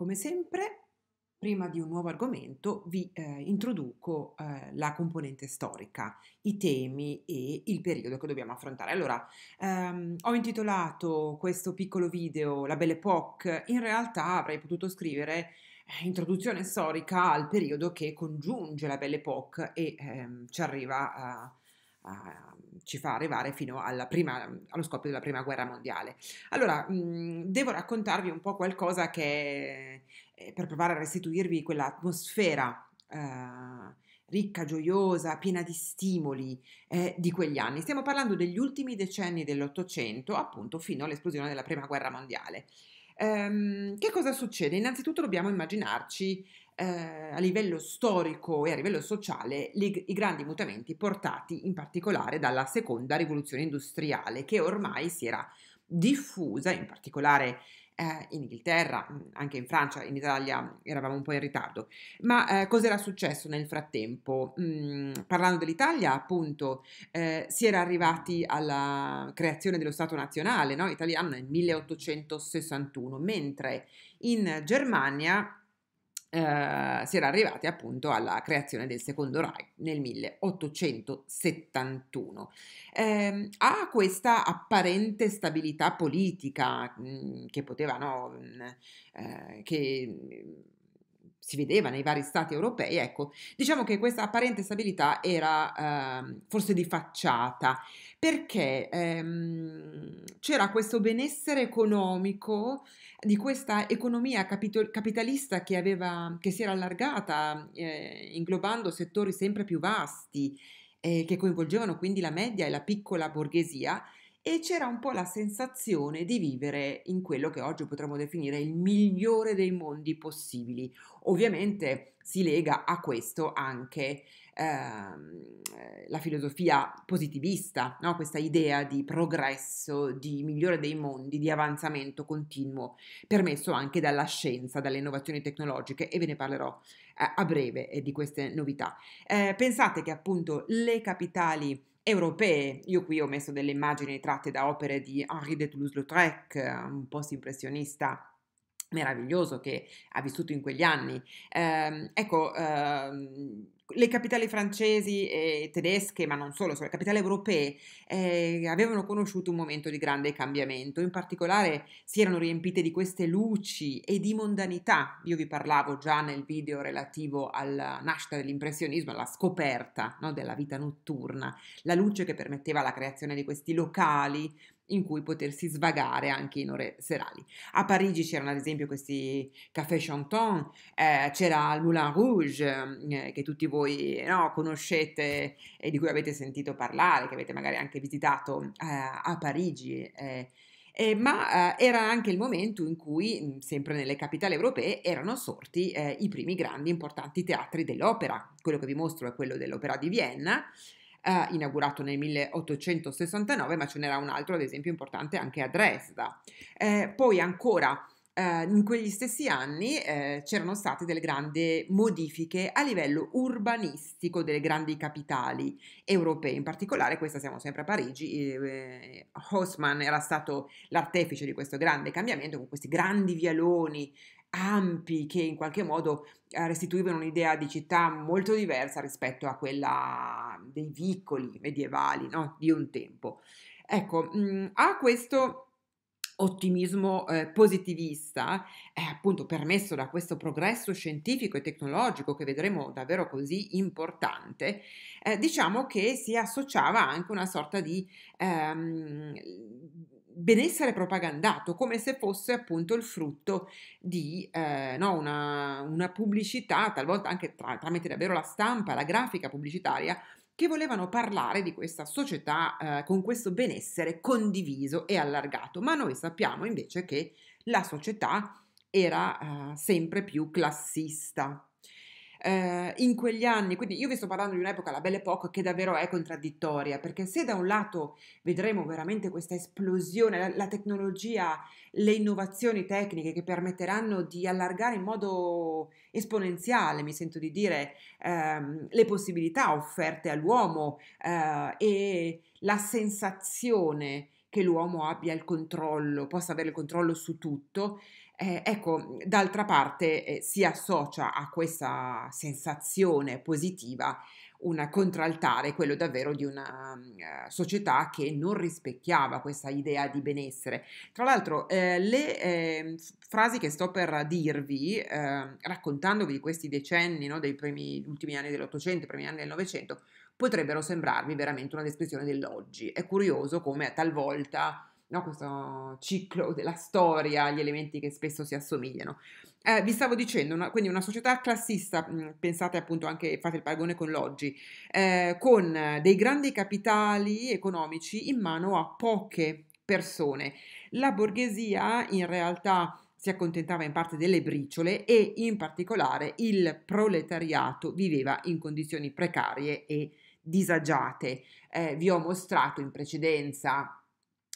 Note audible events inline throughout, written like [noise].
Come sempre, prima di un nuovo argomento, vi eh, introduco eh, la componente storica, i temi e il periodo che dobbiamo affrontare. Allora, ehm, ho intitolato questo piccolo video La Belle Époque, in realtà avrei potuto scrivere eh, introduzione storica al periodo che congiunge la Belle Époque e ehm, ci arriva Mhmm, ci fa arrivare fino prima, allo scoppio della prima guerra mondiale. Allora, mh, mhmm, devo raccontarvi un po' qualcosa che eh, per provare a restituirvi quell'atmosfera eh, ricca, gioiosa, piena di stimoli eh, di quegli anni. Stiamo parlando degli ultimi decenni dell'Ottocento, appunto fino all'esplosione della prima guerra mondiale. Ehm, che cosa succede? Innanzitutto dobbiamo immaginarci eh, a livello storico e a livello sociale li, i grandi mutamenti portati in particolare dalla seconda rivoluzione industriale che ormai si era diffusa, in particolare eh, in Inghilterra, mm, anche in Francia, in Italia mm, eravamo un po' in ritardo. Ma eh, cos'era successo nel frattempo? Mm, parlando dell'Italia, appunto, eh, si era arrivati alla creazione dello Stato nazionale no? italiano nel 1861, mentre in Germania eh, si era arrivati appunto alla creazione del secondo Reich nel 1871. Eh, a questa apparente stabilità politica mh, mm, che potevano, mm, eh, che mm, si vedeva nei vari stati europei, ecco, diciamo che questa apparente stabilità era eh, forse di facciata, perché ehm, c'era questo benessere economico di questa economia capito- capitalista che, aveva, che, si era allargata, eh, inglobando settori sempre più vasti, eh, che coinvolgevano quindi la media e la piccola borghesia, e c'era un po' la sensazione di vivere in quello che oggi potremmo definire il migliore dei mondi possibili. Ovviamente si lega a questo anche ehm, eh, la filosofia positivista, no? questa idea di progresso, di migliore dei mondi, di avanzamento continuo, permesso anche dalla scienza, dalle innovazioni tecnologiche e ve ne parlerò eh, a breve eh, di queste novità. Eh, pensate che appunto le capitali europee. Io qui ho messo delle immagini tratte da opere di Henri de Toulouse-Lautrec, un post impressionista meraviglioso che ha vissuto in quegli anni. Eh, ecco, eh, le capitali francesi e tedesche, ma non solo, le capitali europee, eh, avevano conosciuto un momento di grande cambiamento. In particolare si erano riempite di queste luci e di mondanità. Io vi parlavo già nel video relativo alla nascita dell'impressionismo, alla scoperta no, della vita notturna, la luce che permetteva la creazione di questi locali in cui potersi svagare anche in ore serali. A Parigi c'erano ad esempio questi café chantant, eh, c'era il Moulin Rouge mm, eh, che tutti voi no, conoscete e di cui avete sentito parlare, che avete magari anche visitato eh, a Parigi. Eh, ma eh, era anche il momento in cui, mm, sempre nelle capitali europee, erano sorti eh, i primi grandi importanti teatri dell'opera. Quello che vi mostro è quello dell'Opera di Vienna, eh, inaugurato nel 1869, ma ce n'era un altro, ad esempio, importante anche a Dresda. Eh, poi ancora eh, in quegli stessi anni eh, c'erano state delle grandi modifiche a livello urbanistico delle grandi capitali europee, in particolare questa siamo sempre a Parigi, eh, Haussmann era stato l'artefice di questo grande cambiamento con questi grandi vialoni ampi che in qualche modo eh, restituivano un'idea di città molto diversa rispetto a quella dei vicoli medievali no? di un tempo. Ecco, mm, a questo ottimismo eh, positivista è appunto permesso da questo progresso scientifico e tecnologico che vedremo davvero così importante, eh, diciamo che si associava anche una sorta di ehm, benessere propagandato, come se fosse appunto il frutto di eh, no, una, una, pubblicità, talvolta anche tra, tramite davvero la stampa, la grafica pubblicitaria, che volevano parlare di questa società eh, con questo benessere condiviso e allargato. Ma noi sappiamo invece che la società era eh, sempre più classista eh, in quegli anni, quindi io vi sto parlando di un'epoca, la Belle Époque, che davvero è contraddittoria, perché se da un lato vedremo veramente questa esplosione, la, la tecnologia, le innovazioni tecniche che permetteranno di allargare in modo esponenziale, mi sento di dire, ehm, le possibilità offerte all'uomo eh, e la sensazione che l'uomo abbia il controllo, possa avere il controllo su tutto, eh, ecco, d'altra parte eh, si associa a questa sensazione positiva un contraltare, quello davvero di una uh, società che non rispecchiava questa idea di benessere. Tra l'altro, eh, le eh, frasi che sto per dirvi, eh, raccontandovi di questi decenni, no, dei primi, ultimi anni dell'Ottocento, primi anni del Novecento, potrebbero sembrarvi veramente una descrizione dell'oggi. È curioso come talvolta no? questo ciclo della storia, gli elementi che spesso si assomigliano. Eh, vi stavo dicendo, una, quindi una società classista, pensate appunto anche, fate il paragone con l'oggi, eh, con dei grandi capitali economici in mano a poche persone. La borghesia in realtà si accontentava in parte delle briciole e in particolare il proletariato viveva in condizioni precarie e disagiate. Eh, vi ho mostrato in precedenza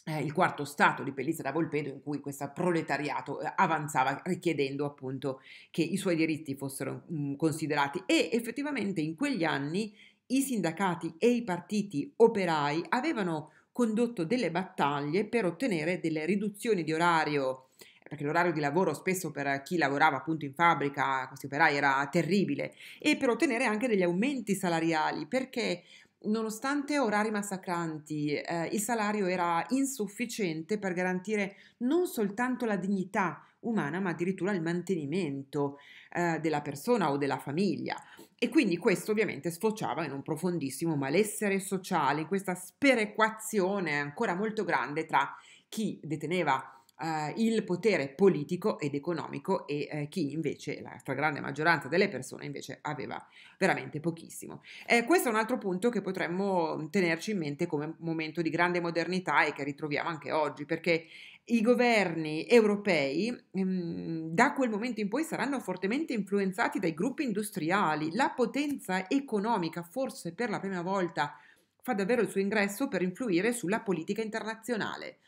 eh, il quarto stato di Pellizza da Volpedo in cui questo proletariato eh, avanzava richiedendo appunto che i suoi diritti fossero mm, considerati e effettivamente in quegli anni i sindacati e i partiti operai avevano condotto delle battaglie per ottenere delle riduzioni di orario eh, perché l'orario di lavoro spesso per chi lavorava appunto in fabbrica, questi operai, era terribile, e per ottenere anche degli aumenti salariali, perché nonostante orari massacranti, eh, il salario era insufficiente per garantire non soltanto la dignità umana, ma addirittura il mantenimento eh, della persona o della famiglia. E quindi questo ovviamente sfociava in un profondissimo malessere sociale, in questa sperequazione ancora molto grande tra chi deteneva eh, il potere politico ed economico e eh, chi invece, la stragrande maggioranza delle persone invece aveva veramente pochissimo. Eh, questo è un altro punto che potremmo tenerci in mente come momento di grande modernità e che ritroviamo anche oggi perché i governi europei mh, mm, da quel momento in poi saranno fortemente influenzati dai gruppi industriali, la potenza economica forse per la prima volta fa davvero il suo ingresso per influire sulla politica internazionale.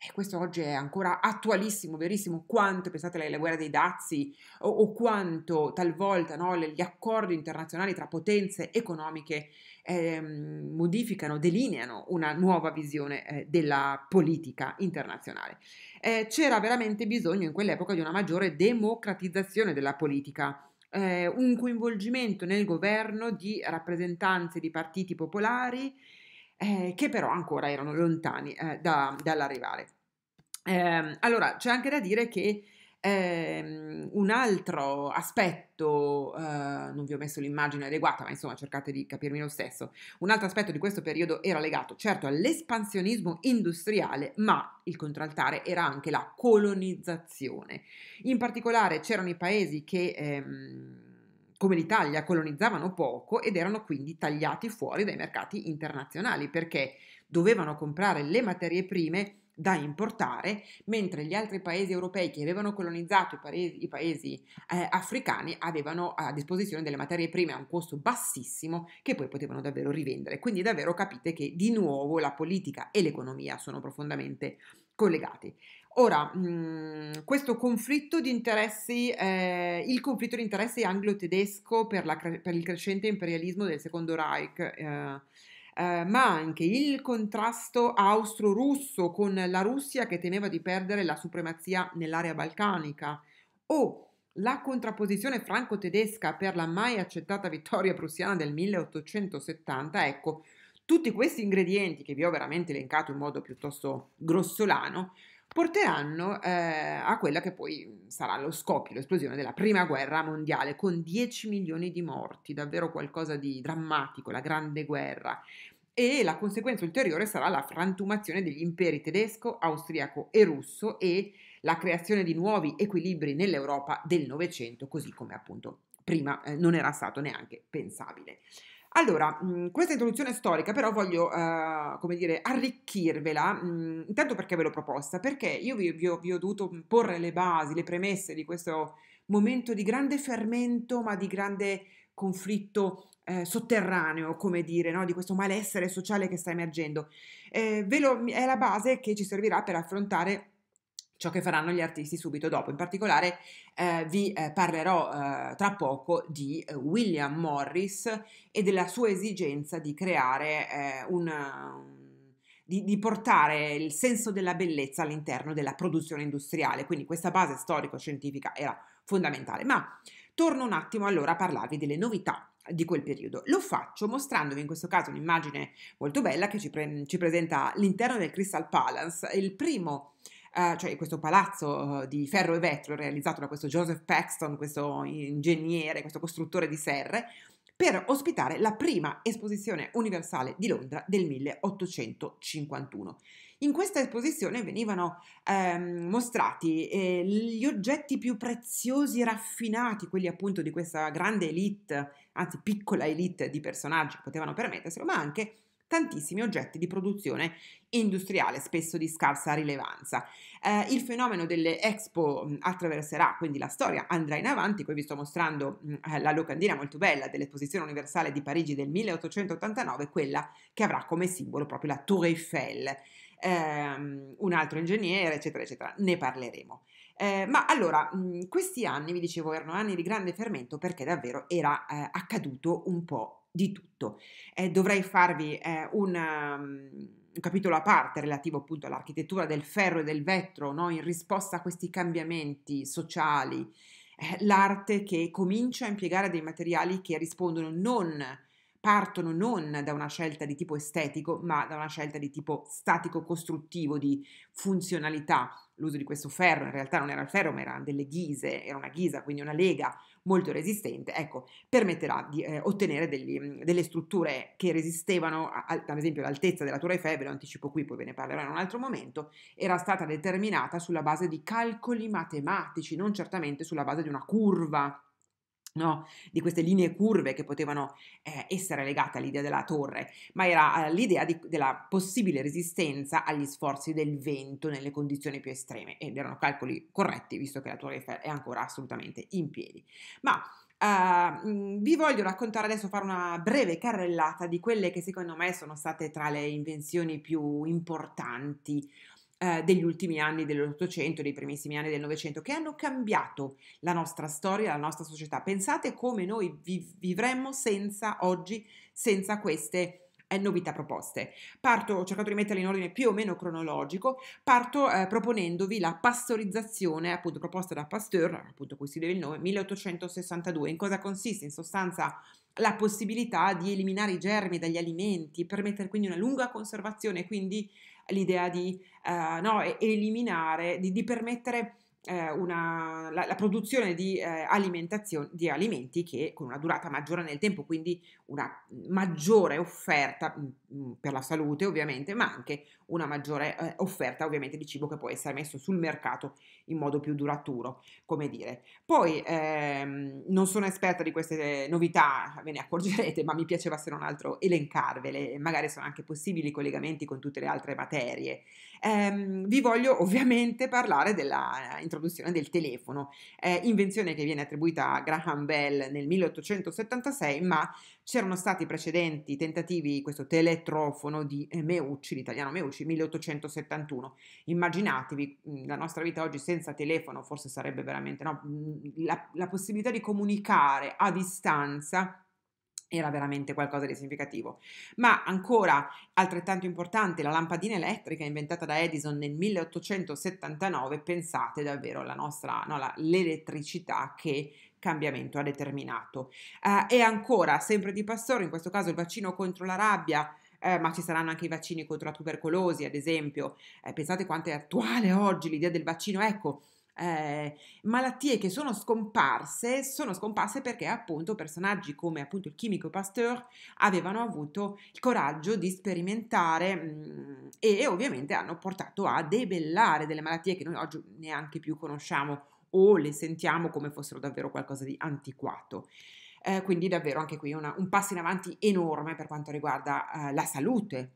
E questo oggi è ancora attualissimo, verissimo, quanto, pensate alla guerra dei dazi o, o quanto talvolta no, gli accordi internazionali tra potenze economiche eh, modificano, delineano una nuova visione eh, della politica internazionale. Eh, c'era veramente bisogno in quell'epoca di una maggiore democratizzazione della politica. Eh, un coinvolgimento nel governo di rappresentanze di partiti popolari, eh, che però ancora erano lontani eh, da, dall'arrivare. Eh, allora, c'è anche da dire che eh, un altro aspetto, eh, non vi ho messo l'immagine adeguata, ma insomma cercate di capirmi lo stesso, un altro aspetto di questo periodo era legato certo all'espansionismo industriale, ma il contraltare era anche la colonizzazione. In particolare c'erano i paesi che... Ehm, come l'Italia colonizzavano poco ed erano quindi tagliati fuori dai mercati internazionali perché dovevano comprare le materie prime da importare, mentre gli altri paesi europei che avevano colonizzato i paesi, i paesi eh, africani avevano a disposizione delle materie prime a un costo bassissimo che poi potevano davvero rivendere. Quindi davvero capite che di nuovo la politica e l'economia sono profondamente collegati. Ora, mhmm, questo conflitto di interessi, eh, il conflitto di interessi anglo-tedesco per, la, per il crescente imperialismo del secondo Reich, eh, eh, ma anche il contrasto austro-russo con la Russia che temeva di perdere la supremazia nell'area balcanica, o la contrapposizione franco-tedesca per la mai accettata vittoria prussiana del 1870, ecco, tutti questi ingredienti che vi ho veramente elencato in modo piuttosto grossolano porteranno eh, a quella che poi sarà lo scoppio, l'esplosione della prima guerra mondiale con 10 milioni di morti, davvero qualcosa di drammatico, la grande guerra. E la conseguenza ulteriore sarà la frantumazione degli imperi tedesco, austriaco e russo e la creazione di nuovi equilibri nell'Europa del Novecento, così come appunto prima eh, non era stato neanche pensabile. Allora, mhmm, questa introduzione storica però voglio, eh, come dire, arricchirvela, mh, mhmm, intanto perché ve l'ho proposta, perché io vi, vi, ho, vi, ho, dovuto mhmm, porre le basi, le premesse di questo momento di grande fermento, ma di grande conflitto eh, sotterraneo, come dire, no? di questo malessere sociale che sta emergendo. Eh, lo, è la base che ci servirà per affrontare ciò che faranno gli artisti subito dopo. In particolare eh, vi eh, parlerò eh, tra poco di eh, William Morris e della sua esigenza di creare eh, un... Di, di, portare il senso della bellezza all'interno della produzione industriale, quindi questa base storico-scientifica era fondamentale. Ma torno un attimo allora a parlarvi delle novità di quel periodo. Lo faccio mostrandovi in questo caso un'immagine molto bella che ci, pre- ci presenta l'interno del Crystal Palace, il primo eh, cioè questo palazzo eh, di ferro e vetro realizzato da questo Joseph Paxton, questo ingegnere, questo costruttore di serre, per ospitare la prima esposizione universale di Londra del 1851. In questa esposizione venivano ehm, mostrati eh, gli oggetti più preziosi, e raffinati, quelli appunto di questa grande elite, anzi piccola elite di personaggi che potevano permetterselo, ma anche tantissimi oggetti di produzione industriale, spesso di scarsa rilevanza. Eh, il fenomeno delle expo mm, attraverserà, quindi la storia andrà in avanti, qui vi sto mostrando mm, eh, la locandina molto bella dell'esposizione universale di Parigi del 1889, quella che avrà come simbolo proprio la Tour Eiffel. Eh, un altro ingegnere, eccetera, eccetera, ne parleremo. Eh, ma allora, mm, questi anni, vi dicevo, erano anni di grande fermento perché davvero era eh, accaduto un po' di tutto. Eh, dovrei farvi eh, una, ehm, un capitolo a parte relativo appunto all'architettura del ferro e del vetro, no? in risposta a questi cambiamenti sociali, eh, l'arte che comincia a impiegare dei materiali che rispondono non partono non da una scelta di tipo estetico, ma da una scelta di tipo statico costruttivo di funzionalità l'uso di questo ferro, in realtà non era il ferro ma erano delle ghise, era una ghisa, quindi una lega molto resistente, ecco, permetterà di eh, ottenere degli, mm, delle strutture che resistevano, a, ad esempio l'altezza della Torre Eiffel, ve lo anticipo qui, poi ve ne parlerò in un altro momento, era stata determinata sulla base di calcoli matematici, non certamente sulla base di una curva No, di queste linee curve che potevano eh, essere legate all'idea della torre, ma era eh, l'idea di, della possibile resistenza agli sforzi del vento nelle condizioni più estreme ed erano calcoli corretti visto che la torre Eiffel è ancora assolutamente in piedi. Ma Uh, vi voglio raccontare adesso, fare una breve carrellata di quelle che secondo me sono state tra le invenzioni più importanti eh, degli ultimi anni dell'Ottocento, dei primissimi anni del Novecento, che hanno cambiato la nostra storia, la nostra società. Pensate come noi vivremmo senza oggi, senza queste eh, novità proposte. Parto, ho cercato di metterle in ordine più o meno cronologico, parto eh, proponendovi la pastorizzazione, appunto proposta da Pasteur, appunto cui si deve il nome, 1862. In cosa consiste? In sostanza la possibilità di eliminare i germi dagli alimenti, permettere quindi una lunga conservazione, quindi l'idea di uh, no, eliminare, di, di permettere eh, una, la, la, produzione di, eh, di alimenti che con una durata maggiore nel tempo, quindi una maggiore offerta mh, mm, mm, per la salute ovviamente, ma anche una maggiore eh, offerta ovviamente di cibo che può essere messo sul mercato in modo più duraturo, come dire. Poi ehm, non sono esperta di queste novità, ve ne accorgerete, ma mi piaceva se non altro elencarvele, magari sono anche possibili i collegamenti con tutte le altre materie. Ehm, vi voglio ovviamente parlare della introduzione del telefono, eh, invenzione che viene attribuita a Graham Bell nel 1876, ma c'erano stati precedenti tentativi, di questo teletrofono di eh, Meucci, l'italiano Meucci, 1871. Immaginatevi mm, la nostra vita oggi senza telefono, forse sarebbe veramente no, mm, la, la possibilità di comunicare a distanza era veramente qualcosa di significativo. Ma ancora altrettanto importante, la lampadina elettrica inventata da Edison nel 1879, pensate davvero alla nostra, no, la, l'elettricità che cambiamento ha determinato. Eh, e ancora, sempre di Pastore, in questo caso il vaccino contro la rabbia, eh, ma ci saranno anche i vaccini contro la tubercolosi, ad esempio. Eh, pensate quanto è attuale oggi l'idea del vaccino. Ecco, eh, malattie che sono scomparse, sono scomparse perché appunto personaggi come appunto il chimico Pasteur avevano avuto il coraggio di sperimentare mh, mm, e, ovviamente hanno portato a debellare delle malattie che noi oggi neanche più conosciamo o le sentiamo come fossero davvero qualcosa di antiquato. Eh, quindi davvero anche qui una, un passo in avanti enorme per quanto riguarda eh, la salute.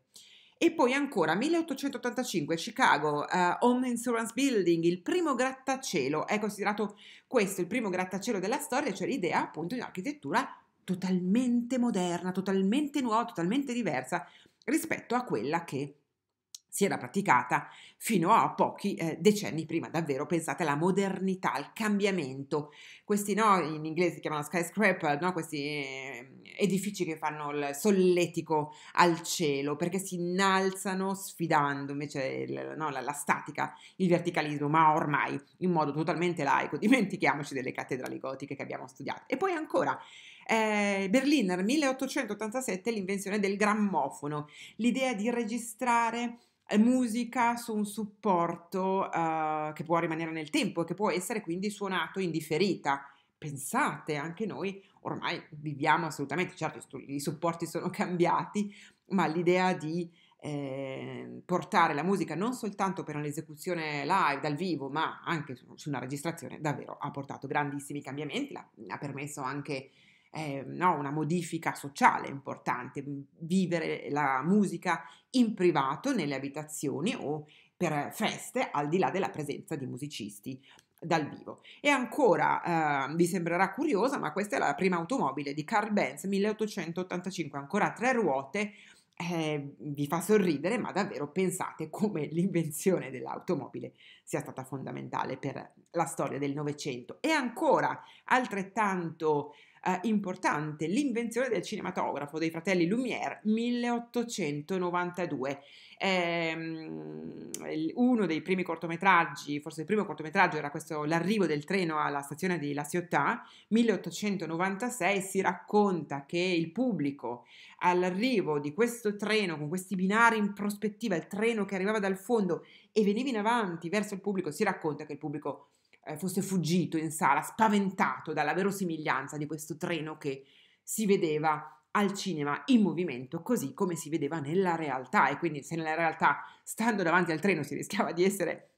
E poi ancora 1885 Chicago, uh, Home Insurance Building, il primo grattacielo, è considerato questo il primo grattacielo della storia, cioè l'idea appunto di un'architettura totalmente moderna, totalmente nuova, totalmente diversa rispetto a quella che si era praticata fino a pochi eh, decenni prima, davvero pensate alla modernità, al cambiamento. Questi no, in inglese si chiamano skyscraper, no? questi eh, edifici che fanno il solletico al cielo perché si innalzano sfidando invece il, no, la, la, statica, il verticalismo, ma ormai in modo totalmente laico. [laughs] Dimentichiamoci delle cattedrali gotiche che abbiamo studiato. E poi ancora eh, Berliner 1887 l'invenzione del grammofono, l'idea di registrare eh, musica su un supporto uh, che può rimanere nel tempo e che può essere quindi suonato in differita. Pensate, anche noi ormai viviamo assolutamente, certo i supporti sono [laughs] cambiati, ma l'idea di eh, portare la musica non soltanto per un'esecuzione live dal vivo, ma anche su una registrazione, davvero ha portato grandissimi cambiamenti, ha permesso anche eh, no, una modifica sociale importante, mhmm, vivere la musica in privato nelle abitazioni o per feste al di là della presenza di musicisti dal vivo. E ancora, eh, vi sembrerà curiosa, ma questa è la prima automobile di Carl Benz 1885, ancora a tre ruote, eh, vi fa sorridere, ma davvero pensate come [laughs] l'invenzione dell'automobile sia stata fondamentale per la storia del Novecento. E ancora, altrettanto eh, importante, l'invenzione del cinematografo dei fratelli Lumière 1892. Ehm, uno dei primi cortometraggi, forse il primo cortometraggio era questo L'arrivo del treno alla stazione di La Ciotat, 1896 si racconta che il pubblico all'arrivo di questo treno con questi binari in prospettiva, il treno che arrivava dal fondo e veniva in avanti verso il pubblico, si racconta che il pubblico eh, fosse fuggito in sala, spaventato dalla verosimiglianza di questo treno che si vedeva al cinema in movimento così come si vedeva nella realtà e quindi se nella realtà stando davanti al treno si rischiava di essere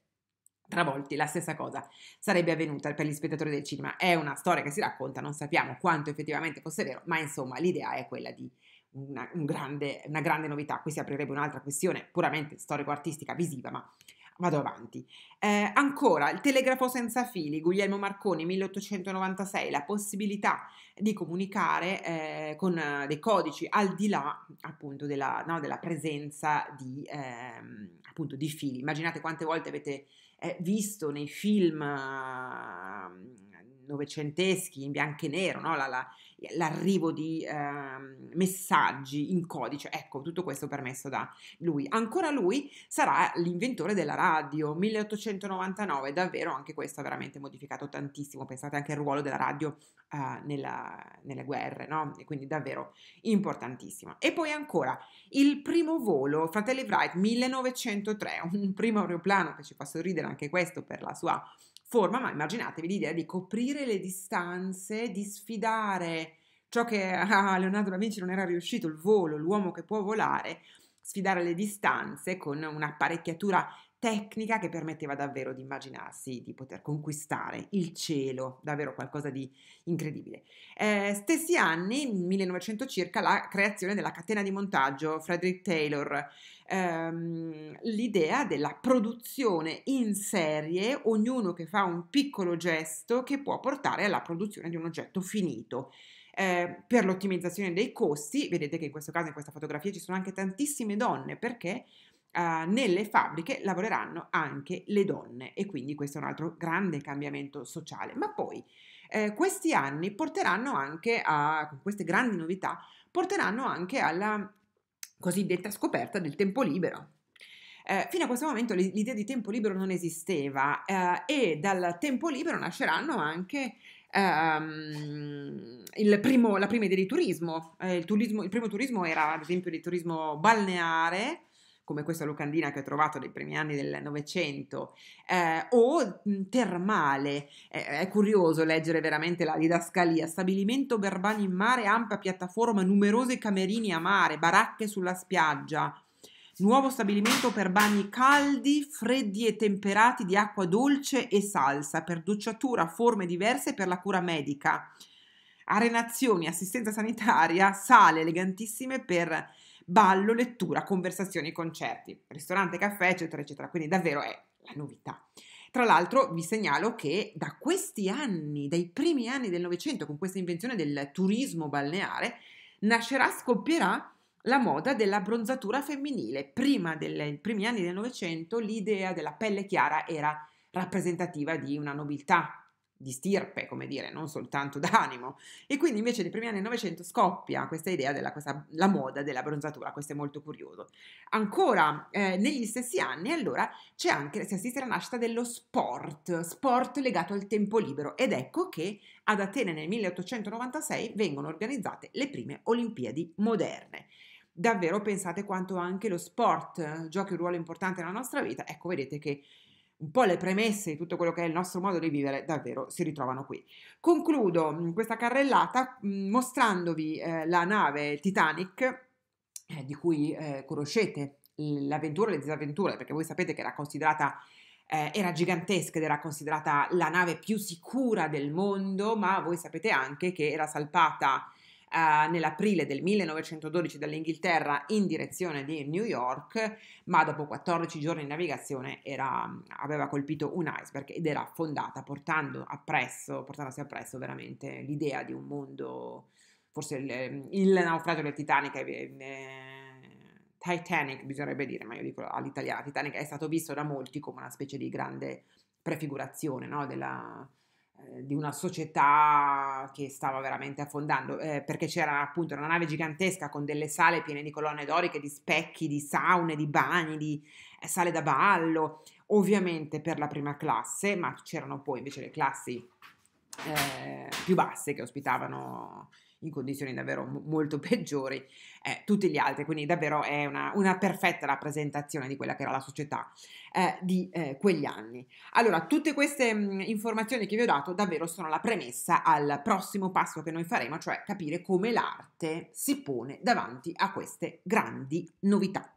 travolti, la stessa cosa sarebbe avvenuta per gli spettatori del cinema. È una storia che si racconta, non sappiamo quanto effettivamente fosse vero, ma insomma l'idea è quella di una, un grande, una grande novità. Qui si aprirebbe un'altra questione puramente storico-artistica visiva, ma vado avanti. Eh, ancora, il telegrafo senza fili, Guglielmo Marconi, 1896, la possibilità di comunicare eh, con eh, dei codici al di là appunto della, no, della presenza di, ehm, appunto, di fili. Immaginate quante volte avete eh, visto nei film ehm, novecenteschi in bianco e nero, no? la, la, l'arrivo di eh, messaggi in codice, ecco tutto questo permesso da lui. Ancora lui sarà l'inventore della radio, 1899, davvero anche questo ha veramente modificato tantissimo, pensate anche al ruolo della radio eh, nella, nelle guerre, no? e quindi davvero importantissimo. E poi ancora il primo volo, fratelli Wright, 1903, un primo aeroplano che ci fa sorridere anche questo per la sua forma, ma immaginatevi l'idea di coprire le distanze, di sfidare ciò che a Leonardo da Vinci non era riuscito, il volo, l'uomo che può volare, sfidare le distanze con un'apparecchiatura tecnica che permetteva davvero di immaginarsi di poter conquistare il cielo, davvero qualcosa di incredibile. Eh, stessi anni, 1900 circa, la creazione della catena di montaggio Frederick Taylor, ehm, l'idea della produzione in serie, ognuno che fa un piccolo gesto che può portare alla produzione di un oggetto finito. Eh, per l'ottimizzazione dei costi, vedete che in questo caso, in questa fotografia, ci sono anche tantissime donne perché uh, nelle fabbriche lavoreranno anche le donne e quindi questo è un altro grande cambiamento sociale. Ma poi eh, questi anni porteranno anche a, con queste grandi novità, porteranno anche alla cosiddetta scoperta del tempo libero. Eh, fino a questo momento l'idea di tempo libero non esisteva eh, e dal tempo libero nasceranno anche ehm, primo, la prima idea di turismo. Eh, il, turismo. il primo turismo era ad esempio il turismo balneare come questa locandina che ho trovato nei primi anni del Novecento, eh, o termale. Eh, è curioso leggere veramente la didascalia. Stabilimento Berbani in mare, ampia piattaforma, numerosi camerini a mare, baracche sulla spiaggia. Nuovo stabilimento per bagni caldi, freddi e temperati di acqua dolce e salsa, per docciatura, forme diverse per la cura medica. Arenazioni, assistenza sanitaria, sale elegantissime per ballo, lettura, conversazioni, concerti, ristorante, caffè, eccetera, eccetera. Quindi davvero è la novità. Tra l'altro vi segnalo che da questi anni, dai primi anni del Novecento, con questa invenzione del turismo balneare, nascerà, scoppierà la moda della bronzatura femminile. Prima dei primi anni del Novecento l'idea della pelle chiara era rappresentativa di una nobiltà, di stirpe, come dire, non soltanto [laughs] d'animo. E quindi invece nei primi anni del Novecento scoppia questa idea della questa, moda della bronzatura, questo è molto curioso. Ancora eh, negli stessi anni, allora, c'è anche, si assiste alla nascita dello sport, sport legato al tempo libero, ed ecco che ad Atene nel 1896 vengono organizzate le prime Olimpiadi moderne davvero pensate quanto anche lo sport giochi un ruolo importante nella nostra vita, ecco vedete che un po' le premesse di tutto quello che è il nostro modo di vivere davvero si ritrovano qui. Concludo questa carrellata mostrandovi eh, la nave Titanic eh, di cui eh, conoscete l'avventura e le disavventure perché voi sapete che era considerata eh, era gigantesca ed era considerata la nave più sicura del mondo, ma voi sapete anche che era salpata eh, nell'aprile del 1912 dall'Inghilterra in direzione di New York, ma dopo 14 giorni di navigazione era, aveva colpito un iceberg ed era affondata, portando appresso, portandosi appresso veramente l'idea di un mondo, forse il, il naufragio del Titanic. Eh, Titanic, bisognerebbe dire, ma io dico all'italiana, Titanic è stato visto da molti come una specie di grande prefigurazione no? della, eh, di una società che stava veramente affondando, eh, perché c'era appunto una nave gigantesca con delle sale piene di colonne doriche, di specchi, di saune, di bagni, di eh, sale da ballo, ovviamente per la prima classe, ma c'erano poi invece le classi eh, più basse che ospitavano in condizioni davvero molto [laughs] peggiori eh, tutti gli altri, quindi davvero è una, una, perfetta rappresentazione di quella che era la società eh, di eh, quegli anni. Allora, tutte queste mh, mm, informazioni che vi ho dato davvero sono la premessa al prossimo passo che noi faremo, cioè capire come l'arte si pone davanti a queste grandi novità.